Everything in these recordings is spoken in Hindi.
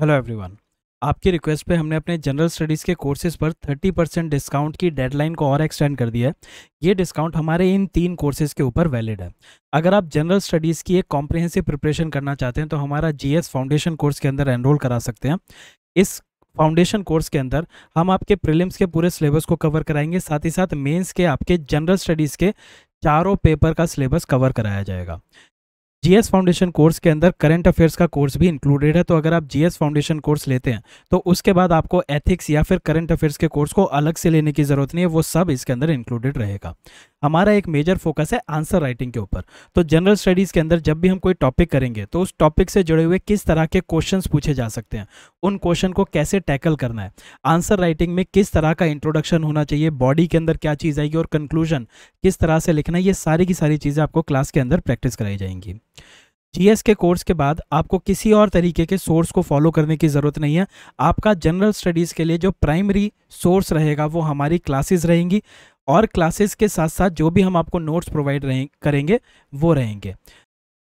हेलो एवरीवन आपकी रिक्वेस्ट पे हमने अपने जनरल स्टडीज़ के कोर्सेज पर 30 परसेंट डिस्काउंट की डेडलाइन को और एक्सटेंड कर दिया है ये डिस्काउंट हमारे इन तीन कोर्सेज के ऊपर वैलिड है अगर आप जनरल स्टडीज़ की एक कॉम्प्रिहेंसिव प्रिपरेशन करना चाहते हैं तो हमारा जीएस फाउंडेशन कोर्स के अंदर एनरोल करा सकते हैं इस फाउंडेशन कोर्स के अंदर हम आपके प्रिलिम्स के पूरे सिलेबस को कवर कराएंगे साथ ही साथ मेन्स के आपके जनरल स्टडीज़ के चारों पेपर का सिलेबस कवर कराया जाएगा जीएस फाउंडेशन कोर्स के अंदर करंट अफेयर्स का कोर्स भी इंक्लूडेड है तो अगर आप जीएस फाउंडेशन कोर्स लेते हैं तो उसके बाद आपको एथिक्स या फिर करंट अफेयर्स के कोर्स को अलग से लेने की जरूरत नहीं है वो सब इसके अंदर इंक्लूडेड रहेगा हमारा एक मेजर फोकस है आंसर राइटिंग के ऊपर तो जनरल स्टडीज़ के अंदर जब भी हम कोई टॉपिक करेंगे तो उस टॉपिक से जुड़े हुए किस तरह के क्वेश्चन पूछे जा सकते हैं उन क्वेश्चन को कैसे टैकल करना है आंसर राइटिंग में किस तरह का इंट्रोडक्शन होना चाहिए बॉडी के अंदर क्या चीज़ आएगी और कंक्लूजन किस तरह से लिखना है ये सारी की सारी चीज़ें आपको क्लास के अंदर प्रैक्टिस कराई जाएंगी जीएस के कोर्स के बाद आपको किसी और तरीके के सोर्स को फॉलो करने की ज़रूरत नहीं है आपका जनरल स्टडीज़ के लिए जो प्राइमरी सोर्स रहेगा वो हमारी क्लासेस रहेंगी और क्लासेस के साथ साथ जो भी हम आपको नोट्स प्रोवाइड करेंगे वो रहेंगे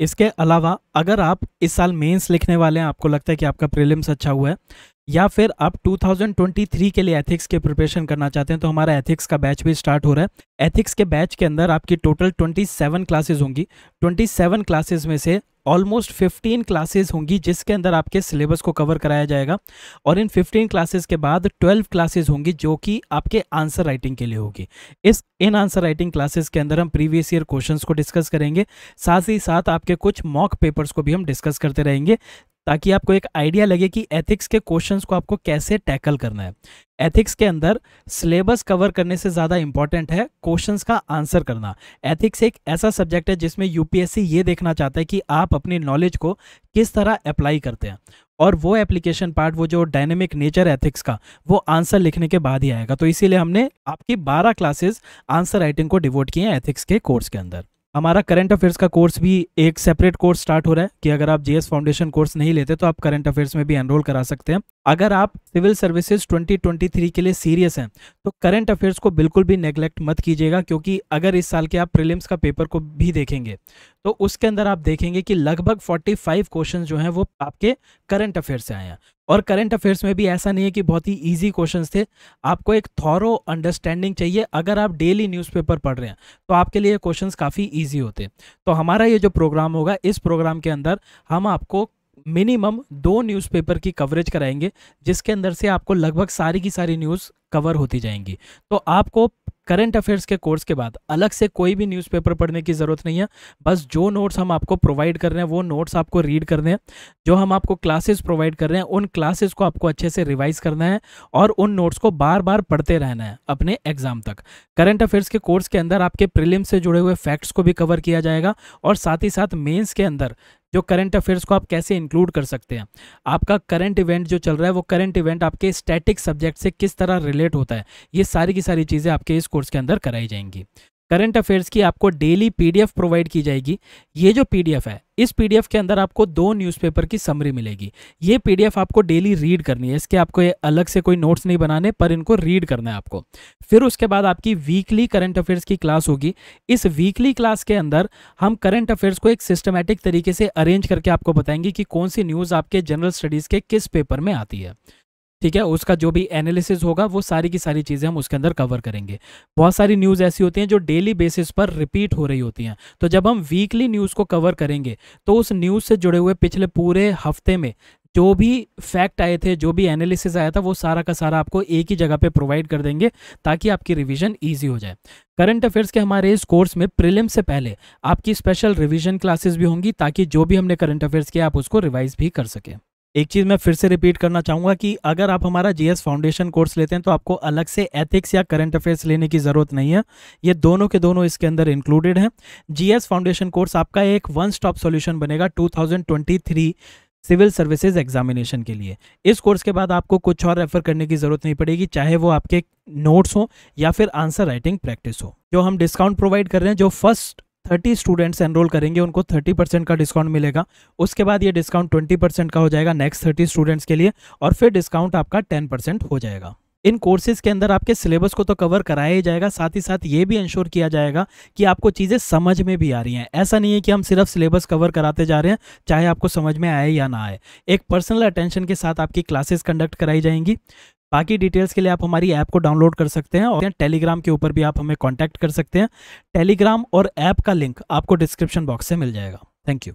इसके अलावा अगर आप इस साल मेंस लिखने वाले हैं आपको लगता है कि आपका प्रीलिम्स अच्छा हुआ है या फिर आप 2023 के लिए एथिक्स के प्रिपरेशन करना चाहते हैं तो हमारा एथिक्स का बैच भी स्टार्ट हो रहा है एथिक्स के बैच के अंदर आपकी टोटल 27 क्लासेस होंगी 27 क्लासेस में से ऑलमोस्ट 15 क्लासेस होंगी जिसके अंदर आपके सिलेबस को कवर कराया जाएगा और इन 15 क्लासेस के बाद 12 क्लासेस होंगी जो कि आपके आंसर राइटिंग के लिए होगी इस इन आंसर राइटिंग क्लासेस के अंदर हम प्रीवियस ईयर क्वेश्चंस को डिस्कस करेंगे साथ ही साथ आपके कुछ मॉक पेपर्स को भी हम डिस्कस करते रहेंगे ताकि आपको एक आइडिया लगे कि एथिक्स के क्वेश्चंस को आपको कैसे टैकल करना है एथिक्स के अंदर सिलेबस कवर करने से ज़्यादा इंपॉर्टेंट है क्वेश्चंस का आंसर करना एथिक्स एक ऐसा सब्जेक्ट है जिसमें यूपीएससी ये देखना चाहता है कि आप अपनी नॉलेज को किस तरह अप्लाई करते हैं और वो एप्लीकेशन पार्ट वो जो डायनेमिक नेचर एथिक्स का वो आंसर लिखने के बाद ही आएगा तो इसीलिए हमने आपकी 12 क्लासेस आंसर राइटिंग को डिवोट किए हैं एथिक्स के कोर्स के अंदर हमारा करंट अफेयर्स का कोर्स भी एक सेपरेट कोर्स स्टार्ट हो रहा है कि अगर आप जीएस फाउंडेशन कोर्स नहीं लेते तो आप करंट अफेयर्स में भी एनरोल करा सकते हैं अगर आप सिविल सर्विसेज 2023 के लिए सीरियस हैं तो करंट अफेयर्स को बिल्कुल भी नेग्लेक्ट मत कीजिएगा क्योंकि अगर इस साल के आप प्रीलिम्स का पेपर को भी देखेंगे तो उसके अंदर आप देखेंगे कि लगभग 45 क्वेश्चन जो हैं वो आपके करंट अफेयर से आए हैं और करंट अफेयर्स में भी ऐसा नहीं है कि बहुत ही ईजी क्वेश्चन थे आपको एक थॉरो अंडरस्टैंडिंग चाहिए अगर आप डेली न्यूज़पेपर पढ़ रहे हैं तो आपके लिए क्वेश्चन काफ़ी ईजी होते तो हमारा ये जो प्रोग्राम होगा इस प्रोग्राम के अंदर हम आपको मिनिमम दो न्यूज़पेपर की कवरेज कराएंगे जिसके अंदर से आपको लगभग सारी की सारी न्यूज़ कवर होती जाएंगी तो आपको करंट अफेयर्स के कोर्स के बाद अलग से कोई भी न्यूज़पेपर पढ़ने की ज़रूरत नहीं है बस जो नोट्स हम आपको प्रोवाइड कर रहे हैं वो नोट्स आपको रीड करने हैं जो हम आपको क्लासेस प्रोवाइड कर रहे हैं उन क्लासेस को आपको अच्छे से रिवाइज करना है और उन नोट्स को बार बार पढ़ते रहना है अपने एग्जाम तक करंट अफेयर्स के कोर्स के अंदर आपके प्रिलिम से जुड़े हुए फैक्ट्स को भी कवर किया जाएगा और साथ ही साथ मेन्स के अंदर जो करंट अफेयर्स को आप कैसे इंक्लूड कर सकते हैं आपका करंट इवेंट जो चल रहा है वो करंट इवेंट आपके स्टैटिक सब्जेक्ट से किस तरह रिलेट होता है ये सारी की सारी चीज़ें आपके इस कोर्स के अंदर कराई जाएंगी करंट अफेयर्स की आपको डेली पीडीएफ प्रोवाइड की जाएगी ये जो पीडीएफ है इस पीडीएफ के अंदर आपको दो न्यूज़पेपर की समरी मिलेगी ये पीडीएफ आपको डेली रीड करनी है इसके आपको अलग से कोई नोट्स नहीं बनाने पर इनको रीड करना है आपको फिर उसके बाद आपकी वीकली करंट अफेयर्स की क्लास होगी इस वीकली क्लास के अंदर हम करंट अफेयर्स को एक सिस्टमेटिक तरीके से अरेंज करके आपको बताएंगे कि कौन सी न्यूज़ आपके जनरल स्टडीज़ के किस पेपर में आती है ठीक है उसका जो भी एनालिसिस होगा वो सारी की सारी चीज़ें हम उसके अंदर कवर करेंगे बहुत सारी न्यूज़ ऐसी होती हैं जो डेली बेसिस पर रिपीट हो रही होती हैं तो जब हम वीकली न्यूज़ को कवर करेंगे तो उस न्यूज़ से जुड़े हुए पिछले पूरे हफ्ते में जो भी फैक्ट आए थे जो भी एनालिसिस आया था वो सारा का सारा आपको एक ही जगह पे प्रोवाइड कर देंगे ताकि आपकी रिवीजन इजी हो जाए करंट अफेयर्स के हमारे इस कोर्स में प्रिलिम से पहले आपकी स्पेशल रिवीजन क्लासेस भी होंगी ताकि जो भी हमने करंट अफेयर्स किया आप उसको रिवाइज भी कर सकें एक चीज़ मैं फिर से रिपीट करना चाहूंगा कि अगर आप हमारा जीएस फाउंडेशन कोर्स लेते हैं तो आपको अलग से एथिक्स या करंट अफेयर्स लेने की ज़रूरत नहीं है ये दोनों के दोनों इसके अंदर इंक्लूडेड हैं जीएस फाउंडेशन कोर्स आपका एक वन स्टॉप सॉल्यूशन बनेगा 2023 सिविल सर्विसेज एग्जामिनेशन के लिए इस कोर्स के बाद आपको कुछ और रेफर करने की ज़रूरत नहीं पड़ेगी चाहे वो आपके नोट्स हो या फिर आंसर राइटिंग प्रैक्टिस हो जो हम डिस्काउंट प्रोवाइड कर रहे हैं जो फर्स्ट थर्टी स्टूडेंट्स एनरोल करेंगे उनको थर्टी परसेंट का डिस्काउंट मिलेगा उसके बाद ये डिस्काउंट ट्वेंटी परसेंट का हो जाएगा नेक्स्ट थर्टी स्टूडेंट्स के लिए और फिर डिस्काउंट आपका टेन परसेंट हो जाएगा इन कोर्सेज के अंदर आपके सिलेबस को तो कवर कराया ही जाएगा साथ ही साथ ये भी इंश्योर किया जाएगा कि आपको चीज़ें समझ में भी आ रही हैं ऐसा नहीं है कि हम सिर्फ सिलेबस कवर कराते जा रहे हैं चाहे आपको समझ में आए या ना आए एक पर्सनल अटेंशन के साथ आपकी क्लासेस कंडक्ट कराई जाएंगी बाकी डिटेल्स के लिए आप हमारी ऐप को डाउनलोड कर सकते हैं और टेलीग्राम के ऊपर भी आप हमें कॉन्टैक्ट कर सकते हैं टेलीग्राम और ऐप का लिंक आपको डिस्क्रिप्शन बॉक्स से मिल जाएगा थैंक यू